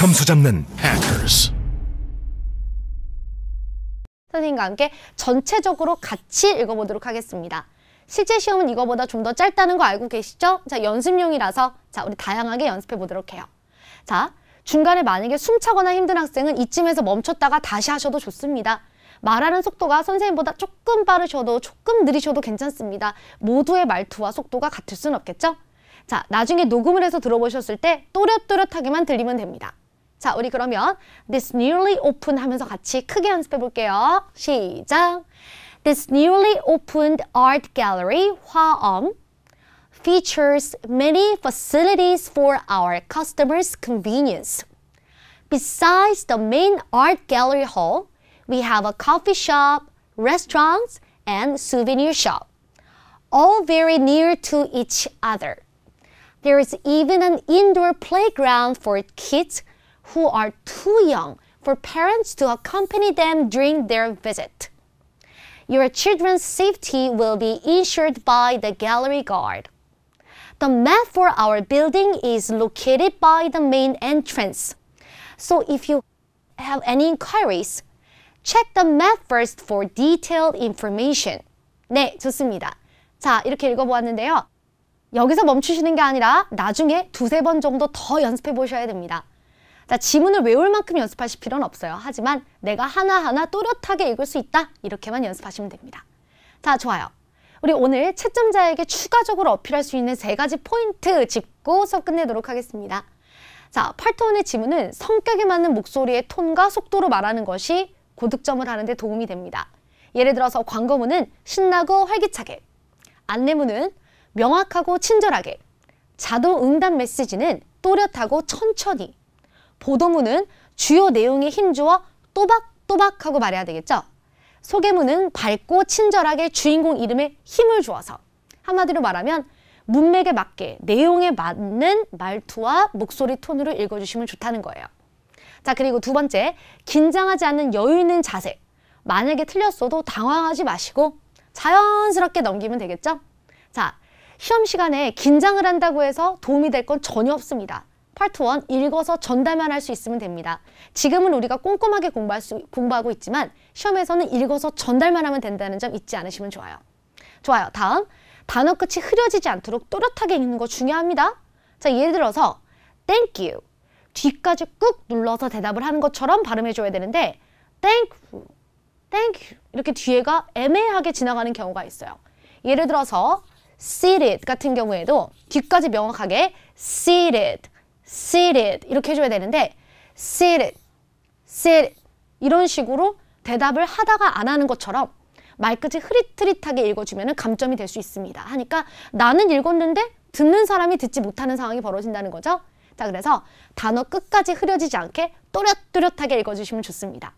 점수 잡는 h a c 선생님과 함께 전체적으로 같이 읽어보도록 하겠습니다. 실제 시험은 이거보다 좀 더 짧다는 거 알고 계시죠? 자, 연습용이라서 자, 우리 다양하게 연습해 보도록 해요. 자, 중간에 만약에 숨차거나 힘든 학생은 이쯤에서 멈췄다가 다시 하셔도 좋습니다. 말하는 속도가 선생님보다 조금 빠르셔도 조금 느리셔도 괜찮습니다. 모두의 말투와 속도가 같을 순 없겠죠? 자, 나중에 녹음을 해서 들어보셨을 때 또렷또렷하게만 들리면 됩니다. 자, 우리 그러면 this newly opened 하면서 같이 크게 연습해 볼게요. 시작. This newly opened art gallery 화엄 features many facilities for our customers' convenience. Besides the main art gallery hall, we have a coffee shop, restaurants, and souvenir shop, all very near to each other. There is even an indoor playground for kids who are too young for parents to accompany them during their visit. Your children's safety will be ensured by the gallery guard. The map for our building is located by the main entrance. So if you have any inquiries, check the map first for detailed information. 네, 좋습니다. 자, 이렇게 읽어보았는데요. 여기서 멈추시는 게 아니라 나중에 두세 번 정도 더 연습해 보셔야 됩니다. 자, 지문을 외울 만큼 연습하실 필요는 없어요. 하지만 내가 하나하나 또렷하게 읽을 수 있다. 이렇게만 연습하시면 됩니다. 자, 좋아요. 우리 오늘 채점자에게 추가적으로 어필할 수 있는 세 가지 포인트 짚고 수업 끝내도록 하겠습니다. 자, 팔톤의 지문은 성격에 맞는 목소리의 톤과 속도로 말하는 것이 고득점을 하는 데 도움이 됩니다. 예를 들어서 광고문은 신나고 활기차게, 안내문은 명확하고 친절하게, 자동응답 메시지는 또렷하고 천천히, 보도문은 주요 내용의 힘주어 또박또박 하고 말해야 되겠죠? 소개문은 밝고 친절하게 주인공 이름에 힘을 주어서 한마디로 말하면 문맥에 맞게 내용에 맞는 말투와 목소리 톤으로 읽어주시면 좋다는 거예요. 자 그리고 두 번째 긴장하지 않는 여유 있는 자세 만약에 틀렸어도 당황하지 마시고 자연스럽게 넘기면 되겠죠? 자 시험 시간에 긴장을 한다고 해서 도움이 될 건 전혀 없습니다. 파트원 읽어서 전달만 할 수 있으면 됩니다. 지금은 우리가 꼼꼼하게 공부할 수, 공부하고 있지만 시험에서는 읽어서 전달만 하면 된다는 점 잊지 않으시면 좋아요. 좋아요. 다음, 단어 끝이 흐려지지 않도록 또렷하게 읽는 거 중요합니다. 자, 예를 들어서 thank you, 뒤까지 꾹 눌러서 대답을 하는 것처럼 발음해줘야 되는데 thank you, thank you 이렇게 뒤에가 애매하게 지나가는 경우가 있어요. 예를 들어서 seated 같은 경우에도 뒤까지 명확하게 seated seated 이렇게 해줘야 되는데 seated, seated 이런 식으로 대답을 하다가 안 하는 것처럼 말끝이 흐릿흐릿하게 읽어주면 감점이 될 수 있습니다. 하니까 나는 읽었는데 듣는 사람이 듣지 못하는 상황이 벌어진다는 거죠. 자, 그래서 단어 끝까지 흐려지지 않게 또렷또렷하게 읽어주시면 좋습니다.